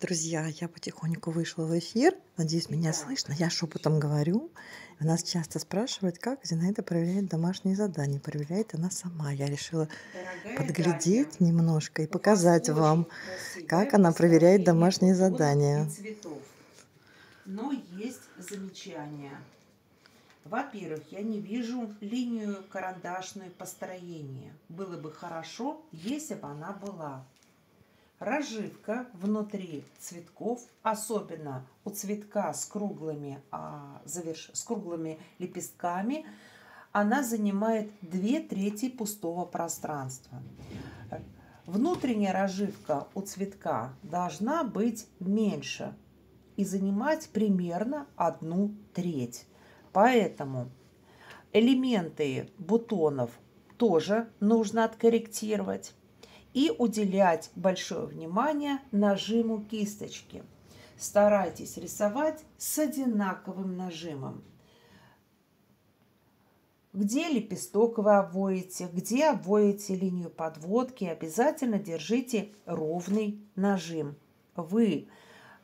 Друзья, я потихоньку вышла в эфир. Надеюсь, меня слышно. Я шепотом говорю. Нас часто спрашивают, как Зинаида проверяет домашние задания. Проверяет она сама. Я решила Дорогая подглядеть Дарья, немножко и показать вам, как она проверяет домашние задания. Цветов. Но есть замечания. Во-первых, я не вижу линию карандашной построения. Было бы хорошо, если бы она была. Разживка внутри цветков, особенно у цветка с круглыми, а, заверш... с круглыми лепестками, она занимает две трети пустого пространства. Внутренняя разживка у цветка должна быть меньше и занимать примерно одну треть. Поэтому элементы бутонов тоже нужно откорректировать и уделять большое внимание нажиму кисточки. Старайтесь рисовать с одинаковым нажимом. Где лепесток вы обводите, где обводите линию подводки, обязательно держите ровный нажим. Вы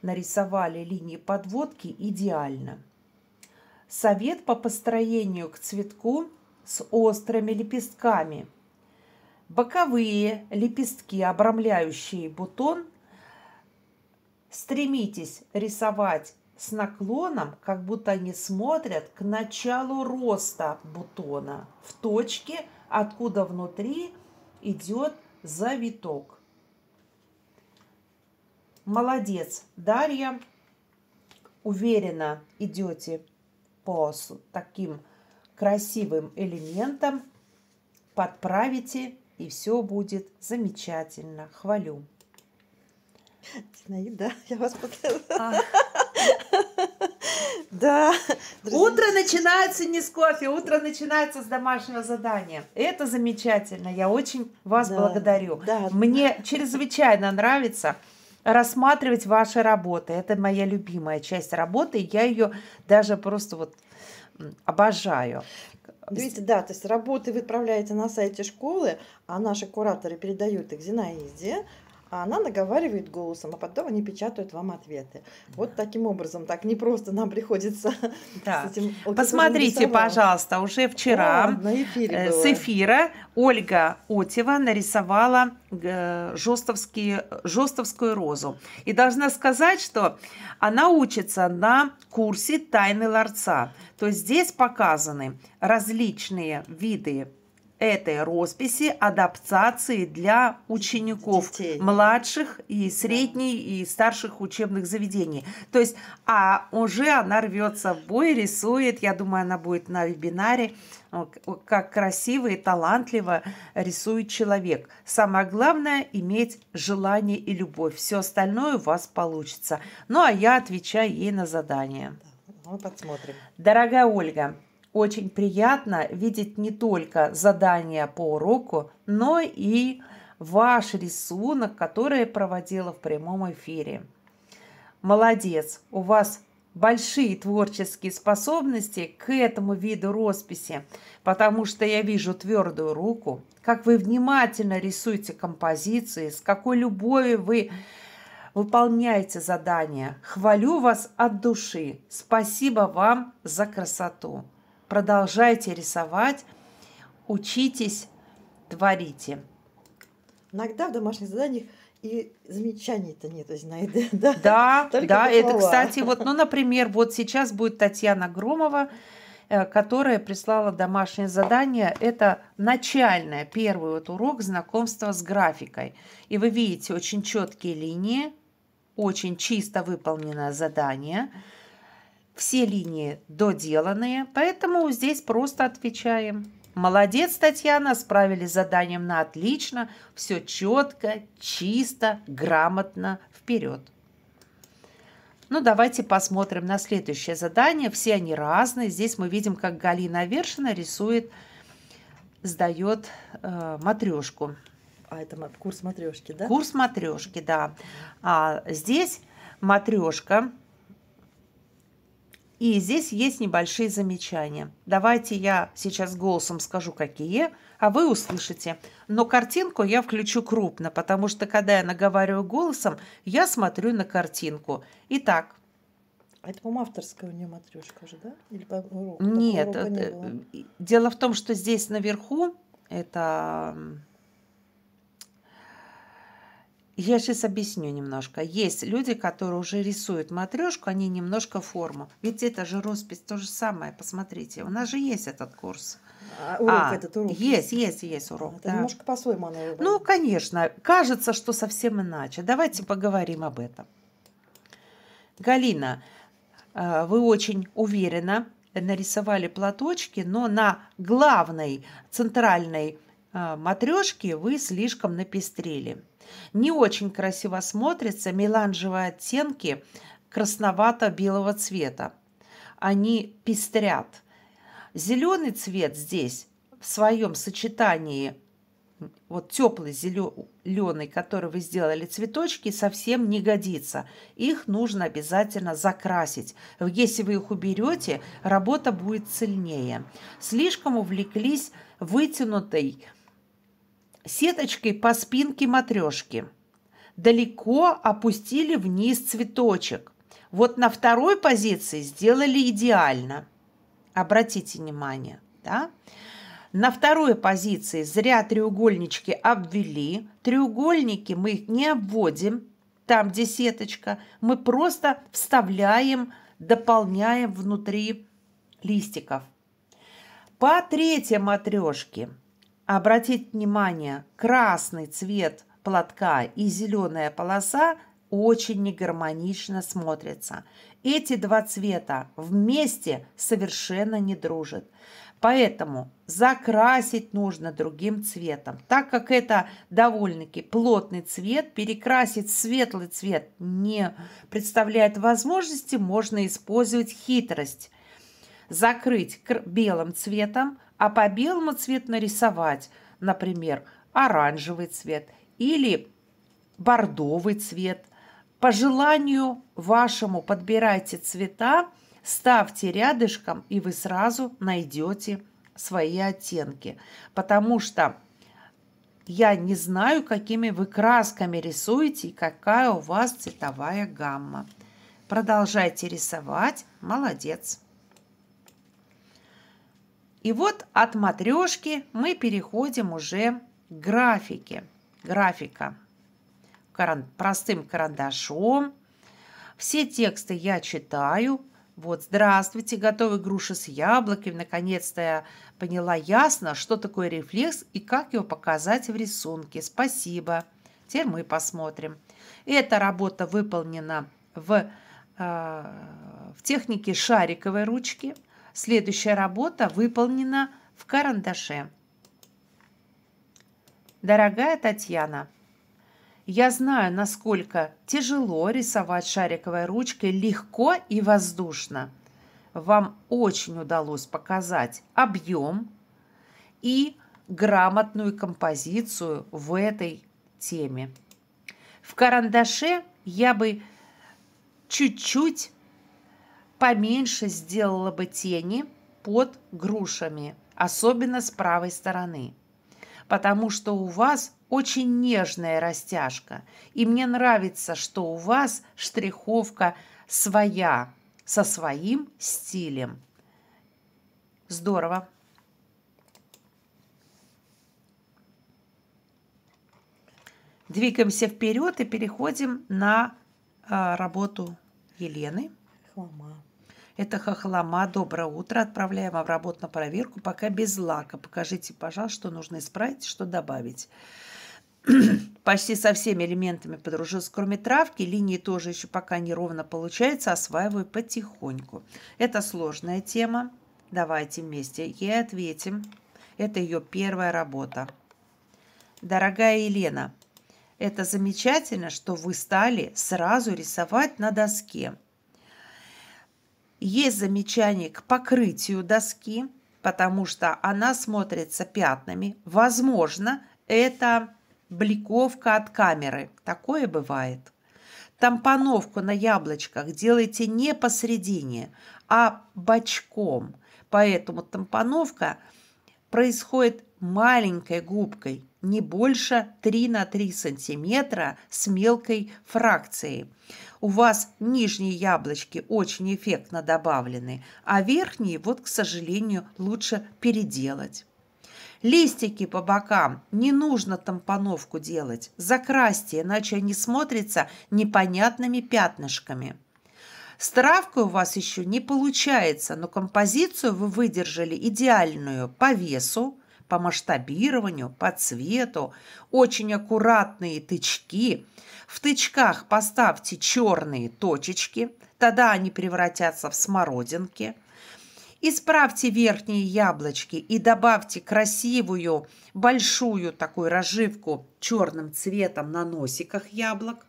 нарисовали линии подводки идеально. Совет по построению к цветку с острыми лепестками – боковые лепестки, обрамляющие бутон, стремитесь рисовать с наклоном, как будто они смотрят к началу роста бутона, в точке, откуда внутри идет завиток. Молодец, Дарья. Уверенно идете по таким красивым элементам. Подправите и все будет замечательно. Хвалю. Зинаида, я вас поцеловала. Да. Утро начинается не с кофе, утро начинается с домашнего задания. Это замечательно. Я очень вас да, благодарю. Да. Мне чрезвычайно нравится рассматривать ваши работы. Это моя любимая часть работы. Я ее даже просто вот обожаю. Видите, да, то есть работы вы отправляете на сайте школы, а наши кураторы передают их Зинаиде, а она наговаривает голосом, а потом они печатают вам ответы. Да. Вот таким образом, так не просто нам приходится да. с этим. Посмотрите, пожалуйста, уже вчера О, на эфире э, с эфира Ольга Отева нарисовала э, жестовские, жестовскую розу. И должна сказать, что она учится на курсе тайны ларца. То есть здесь показаны различные виды этой росписи адаптации для учеников Детей. младших и средней и старших учебных заведений. То есть, а уже она рвется в бой, рисует. Я думаю, она будет на вебинаре. Как красиво и талантливо рисует человек. Самое главное – иметь желание и любовь. Все остальное у вас получится. Ну, а я отвечаю ей на задание. мы подсмотрим. Дорогая Ольга, очень приятно видеть не только задание по уроку, но и ваш рисунок, который я проводила в прямом эфире. Молодец, у вас большие творческие способности к этому виду росписи, потому что я вижу твердую руку, как вы внимательно рисуете композиции, с какой любовью вы выполняете задания. Хвалю вас от души. Спасибо вам за красоту. Продолжайте рисовать, учитесь, творите. Иногда в домашних заданиях и замечаний-то нету, Зинаида. Да, да, да это, кстати, вот, ну, например, вот сейчас будет Татьяна Громова, э, которая прислала домашнее задание. Это начальное, первый вот урок знакомства с графикой. И вы видите очень четкие линии, очень чисто выполненное задание – все линии доделанные, поэтому здесь просто отвечаем. Молодец, Татьяна, справились с заданием на отлично. Все четко, чисто, грамотно. Вперед! Ну, давайте посмотрим на следующее задание. Все они разные. Здесь мы видим, как Галина Вершина рисует, сдает э, матрешку. А это курс матрешки, да? Курс матрешки, да. А здесь матрешка и здесь есть небольшие замечания. Давайте я сейчас голосом скажу, какие, а вы услышите. Но картинку я включу крупно, потому что, когда я наговариваю голосом, я смотрю на картинку. Итак, а это, по-моему, авторская у нее матрешка же, да? Или по уроку? Нет. Не э, дело в том, что здесь наверху это я сейчас объясню немножко. Есть люди, которые уже рисуют матрешку, они немножко форму. Ведь это же роспись, то же самое, посмотрите. У нас же есть этот курс. А, урок а, этот урок. Есть, есть, есть урок. А, это да. немножко по-своему она Ну, конечно. Кажется, что совсем иначе. Давайте поговорим об этом. Галина, э, вы очень уверенно нарисовали платочки, но на главной центральной а, матрешки вы слишком напестрили Не очень красиво смотрятся меланжевые оттенки красновато-белого цвета. Они пестрят. Зеленый цвет здесь в своем сочетании вот теплый зеленый, который вы сделали цветочки, совсем не годится. Их нужно обязательно закрасить. Если вы их уберете, работа будет сильнее Слишком увлеклись вытянутой сеточкой по спинке матрешки. Далеко опустили вниз цветочек. Вот на второй позиции сделали идеально. Обратите внимание, да? На второй позиции зря треугольнички обвели. Треугольники мы их не обводим, там, где сеточка. Мы просто вставляем, дополняем внутри листиков. По третьей матрешке – Обратить внимание, красный цвет платка и зеленая полоса очень негармонично смотрятся. Эти два цвета вместе совершенно не дружат. Поэтому закрасить нужно другим цветом. Так как это довольно-таки плотный цвет, перекрасить светлый цвет не представляет возможности, можно использовать хитрость. Закрыть белым цветом, а по белому цвет нарисовать, например, оранжевый цвет или бордовый цвет. По желанию вашему подбирайте цвета, ставьте рядышком, и вы сразу найдете свои оттенки. Потому что я не знаю, какими вы красками рисуете и какая у вас цветовая гамма. Продолжайте рисовать. Молодец! И вот от матрешки мы переходим уже к графике. Графика простым карандашом. Все тексты я читаю. Вот, здравствуйте, готовы груши с яблоками. Наконец-то я поняла ясно, что такое рефлекс и как его показать в рисунке. Спасибо. Теперь мы посмотрим. Эта работа выполнена в, э, в технике шариковой ручки – Следующая работа выполнена в карандаше. Дорогая Татьяна, я знаю, насколько тяжело рисовать шариковой ручкой легко и воздушно. Вам очень удалось показать объем и грамотную композицию в этой теме. В карандаше я бы чуть-чуть поменьше сделала бы тени под грушами, особенно с правой стороны, потому что у вас очень нежная растяжка, и мне нравится, что у вас штриховка своя, со своим стилем. Здорово. Двигаемся вперед и переходим на э, работу Елены. Хлама. Это хохлома. Доброе утро. Отправляем в работу на проверку. Пока без лака. Покажите, пожалуйста, что нужно исправить, что добавить. Почти со всеми элементами подружилась, кроме травки. Линии тоже еще пока неровно получается. Осваиваю потихоньку. Это сложная тема. Давайте вместе ей ответим. Это ее первая работа. Дорогая Елена, это замечательно, что вы стали сразу рисовать на доске. Есть замечание к покрытию доски, потому что она смотрится пятнами. Возможно, это бликовка от камеры. Такое бывает. Тампоновку на яблочках делайте не посередине, а бочком. Поэтому тампоновка происходит маленькой губкой, не больше 3 на 3 сантиметра с мелкой фракцией. У вас нижние яблочки очень эффектно добавлены, а верхние, вот, к сожалению, лучше переделать. Листики по бокам, не нужно тампоновку делать, закрасьте, иначе они смотрятся непонятными пятнышками. С травкой у вас еще не получается, но композицию вы выдержали идеальную по весу, по масштабированию, по цвету, очень аккуратные тычки. В тычках поставьте черные точечки, тогда они превратятся в смородинки. Исправьте верхние яблочки и добавьте красивую большую такую разживку черным цветом на носиках яблок.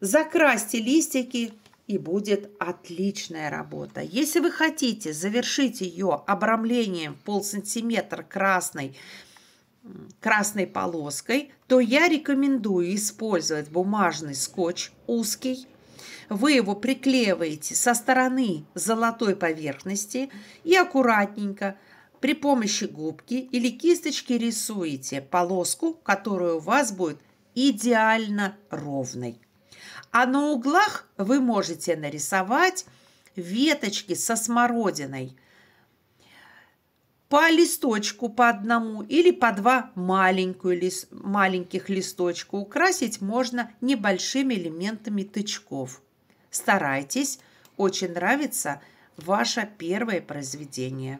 Закрасьте листики и будет отличная работа. Если вы хотите завершить ее обрамлением в полсантиметра красной, красной полоской, то я рекомендую использовать бумажный скотч узкий. Вы его приклеиваете со стороны золотой поверхности и аккуратненько при помощи губки или кисточки рисуете полоску, которая у вас будет идеально ровной. А на углах вы можете нарисовать веточки со смородиной по листочку по одному или по два маленькую, лис, маленьких листочка. Украсить можно небольшими элементами тычков. Старайтесь, очень нравится ваше первое произведение.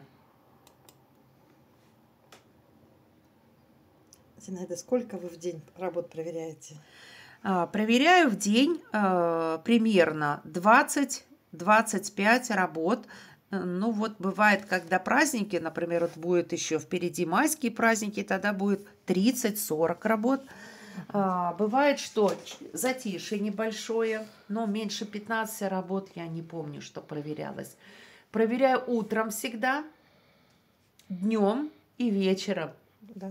Зинаида, сколько вы в день работ проверяете? А, проверяю в день а, примерно 20-25 работ. Э, ну вот бывает, когда праздники, например, вот будет еще впереди майские праздники, тогда будет 30-40 работ. А, бывает, что затишье небольшое, но меньше 15 работ я не помню, что проверялась. Проверяю утром всегда, днем и вечером. Да.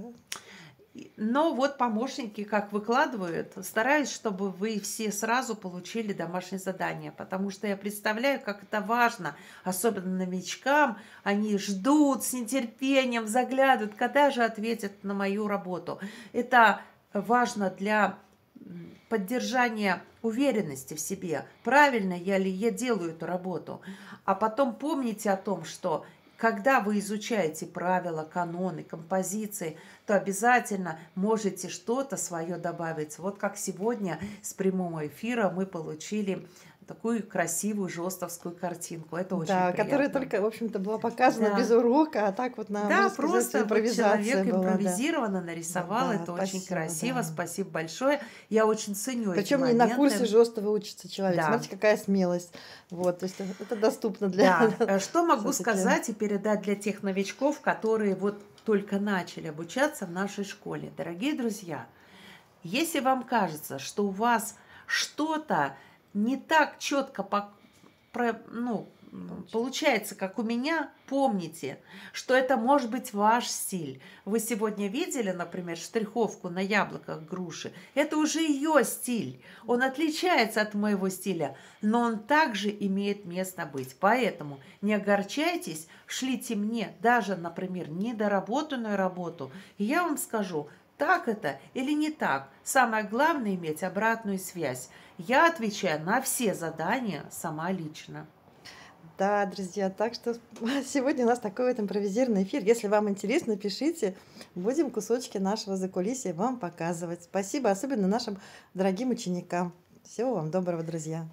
Но вот помощники, как выкладывают, стараюсь, чтобы вы все сразу получили домашнее задание, потому что я представляю, как это важно, особенно новичкам. Они ждут с нетерпением, заглядывают, когда же ответят на мою работу. Это важно для поддержания уверенности в себе, правильно я ли я делаю эту работу. А потом помните о том, что когда вы изучаете правила, каноны, композиции, то обязательно можете что-то свое добавить. Вот как сегодня с прямого эфира мы получили такую красивую жестовскую картинку. Это очень да, приятно. которая только, в общем-то, была показана да. без урока, а так вот на Да, просто импровизация вот человек была, импровизированно да. нарисовал. Да, это спасибо, очень красиво. Да. Спасибо большое. Я очень ценю Причем не на курсе жестового учится человек. Да. Смотрите, какая смелость. Вот, то есть это доступно для... Да. Э, что могу сказать и передать для тех новичков, которые вот только начали обучаться в нашей школе. Дорогие друзья, если вам кажется, что у вас что-то не так четко по, про, ну, получается, как у меня, помните, что это может быть ваш стиль. Вы сегодня видели, например, штриховку на яблоках груши. Это уже ее стиль. Он отличается от моего стиля, но он также имеет место быть. Поэтому не огорчайтесь, шлите мне даже, например, недоработанную работу. И я вам скажу, так это или не так. Самое главное иметь обратную связь. Я отвечаю на все задания сама лично. Да, друзья, так что сегодня у нас такой вот импровизированный эфир. Если вам интересно, пишите. Будем кусочки нашего закулисья вам показывать. Спасибо особенно нашим дорогим ученикам. Всего вам доброго, друзья.